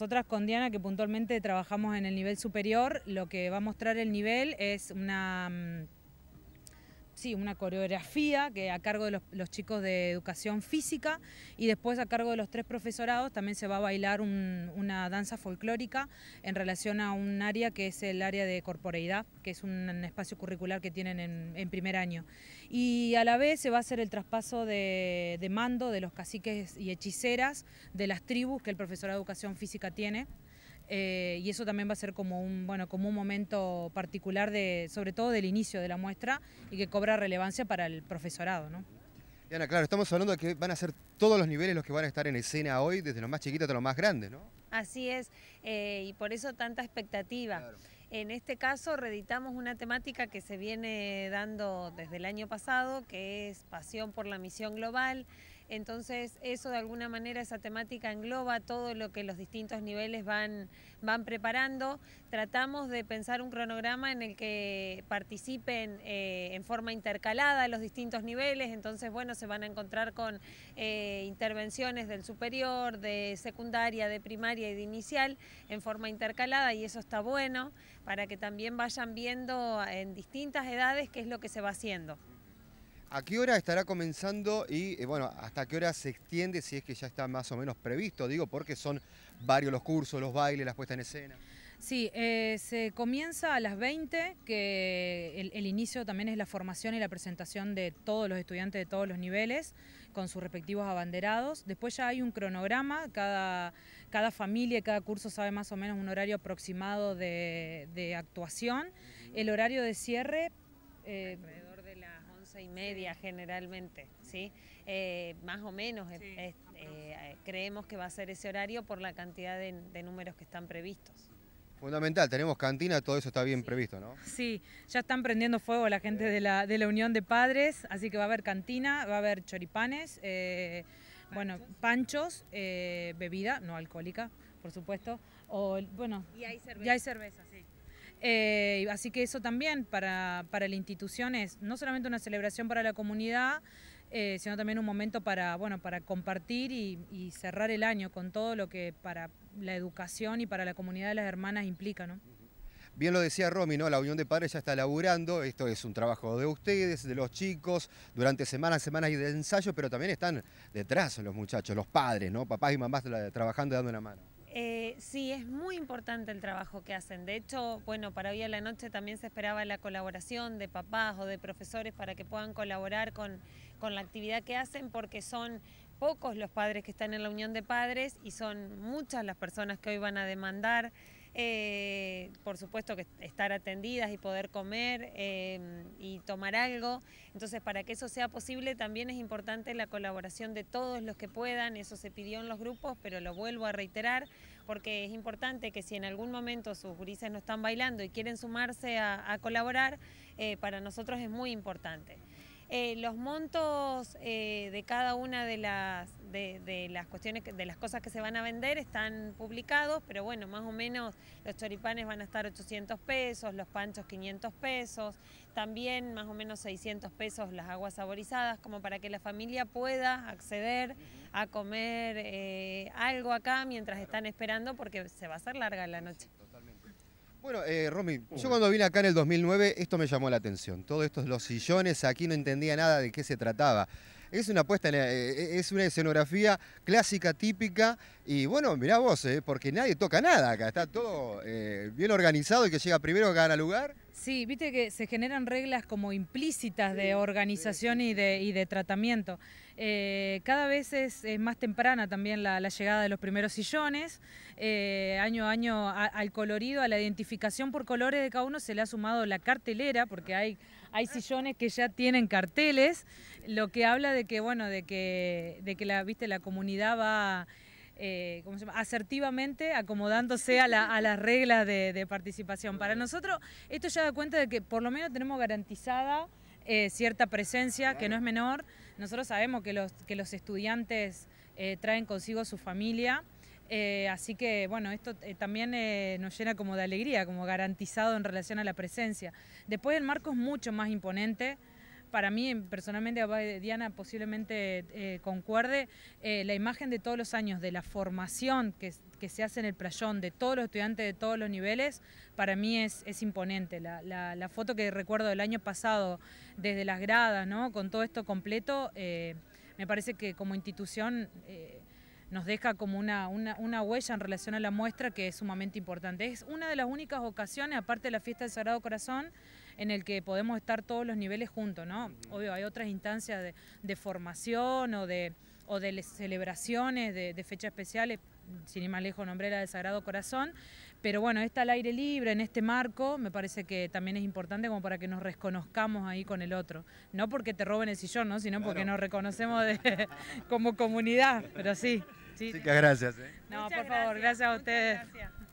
Nosotras con Diana, que puntualmente trabajamos en el nivel superior, lo que va a mostrar el nivel es una mm, sí, una coreografía que a cargo de los, chicos de educación física y después a cargo de los tres profesorados también se va a bailar una danza folclórica en relación a un área que es el área de corporeidad, que es un espacio curricular que tienen en, primer año. Y a la vez se va a hacer el traspaso de, de mando de los caciques y hechiceras de las tribus que el profesorado de educación física tiene. Eh, y eso también va a ser como un, bueno, como un momento particular, de, sobre todo del inicio de la muestra y que cobra relevancia para el profesorado. Diana, claro, estamos hablando de que van a ser todos los niveles los que van a estar en escena hoy, desde los más chiquitos hasta los más grandes, ¿no? Así es, eh, y por eso tanta expectativa. En este caso reeditamos una temática que se viene dando desde el año pasado, que es pasión por la misión global, entonces eso de alguna manera, esa temática engloba todo lo que los distintos niveles van, preparando. Tratamos de pensar un cronograma en el que participen eh, en forma intercalada los distintos niveles, entonces bueno, se van a encontrar con eh, intervenciones del superior, de secundaria, de primaria y de inicial en forma intercalada y eso está bueno para que también vayan viendo en distintas edades qué es lo que se va haciendo. ¿A qué hora estará comenzando y, eh, bueno, hasta qué hora se extiende, si es que ya está más o menos previsto, digo, porque son varios los cursos, los bailes, las puestas en escena? Sí, eh, se comienza a las 20, que el, inicio también es la formación y la presentación de todos los estudiantes de todos los niveles con sus respectivos abanderados. Después ya hay un cronograma, cada, cada familia, cada curso sabe más o menos un horario aproximado de, actuación. El horario de cierre... Eh, y media generalmente, ¿sí? Eh, más o menos eh, eh, creemos que va a ser ese horario por la cantidad de, números que están previstos. Fundamental, tenemos cantina, todo eso está bien previsto, ¿no? Sí, ya están prendiendo fuego la gente de la, de la, Unión de Padres, así que va a haber cantina, va a haber choripanes, ¿Panchos? bueno, panchos, bebida no alcohólica, por supuesto, o bueno, y hay cerveza, y hay cerveza sí. Eh, así que eso también para, para, la institución es no solamente una celebración para la comunidad, eh, sino también un momento para, bueno, para compartir y, cerrar el año con todo lo que para la educación y para la comunidad de las hermanas implica. ¿no? Bien lo decía Romy, ¿no? La Unión de Padres ya está laburando, esto es un trabajo de ustedes, de los chicos, durante semanas, semanas y de ensayo, pero también están detrás los muchachos, los padres, ¿no? Papás y mamás trabajando y dando una mano sí, es muy importante el trabajo que hacen. De hecho, bueno, para hoy a la noche también se esperaba la colaboración de papás o de profesores para que puedan colaborar con, la actividad que hacen porque son pocos los padres que están en la unión de padres y son muchas las personas que hoy van a demandar. Eh, por supuesto que estar atendidas y poder comer eh, y tomar algo. Entonces, para que eso sea posible, también es importante la colaboración de todos los que puedan. Eso se pidió en los grupos, pero lo vuelvo a reiterar porque es importante que si en algún momento sus gurises no están bailando y quieren sumarse a, colaborar, eh, para nosotros es muy importante. Eh, los montos eh, de cada una de las, de, las cuestiones, de las cosas que se van a vender están publicados, pero bueno, más o menos los choripanes van a estar 800 pesos, los panchos 500 pesos, también más o menos 600 pesos las aguas saborizadas, como para que la familia pueda acceder a comer eh, algo acá mientras están esperando, porque se va a hacer larga la noche. Bueno, eh, Romy, yo cuando vine acá en el 2009 esto me llamó la atención. Todo esto, los sillones, aquí no entendía nada de qué se trataba. Es una puesta, eh, e, es una escenografía clásica, típica, y bueno, mirá vos, eh, porque nadie toca nada acá, está todo eh, bien organizado, y que llega primero gana lugar. Sí, viste que se generan reglas como implícitas de organización y de, y de tratamiento. Eh, cada vez es, más temprana también la, llegada de los primeros sillones. Eh, año a año al colorido, a la identificación por colores de cada uno se le ha sumado la cartelera, porque hay, hay sillones que ya tienen carteles, lo que habla de que, bueno, de que, de que la, viste, la comunidad va... Eh, ¿cómo se llama? asertivamente acomodándose a, las reglas de participación. Para nosotros esto ya da cuenta de que por lo menos tenemos garantizada eh, cierta presencia, que no es menor. Nosotros sabemos que los, que los estudiantes eh, traen consigo su familia. Eh, así que, bueno, esto también nos llena como de alegría, como garantizado en relación a la presencia. Después el marco es mucho más imponente, para mí, personalmente, Diana posiblemente eh, concuerde, eh, la imagen de todos los años, de la formación que, se hace en el playón, de todos los estudiantes de todos los niveles, para mí es, es imponente. La, foto que recuerdo del año pasado, desde las gradas, ¿no? con todo esto completo, eh, me parece que como institución nos deja como una, una, huella en relación a la muestra que es sumamente importante. Es una de las únicas ocasiones, aparte de la fiesta del Sagrado Corazón, en el que podemos estar todos los niveles juntos, ¿no? Obvio, hay otras instancias de, formación o de, o de celebraciones, de, fechas especiales, sin ir más lejos nombré la del Sagrado Corazón, pero bueno, está al aire libre en este marco, me parece que también es importante como para que nos reconozcamos ahí con el otro, no porque te roben el sillón, ¿no? sino porque nos reconocemos como comunidad, pero sí. Sí, que gracias. ¿eh? No, por favor, gracias a ustedes.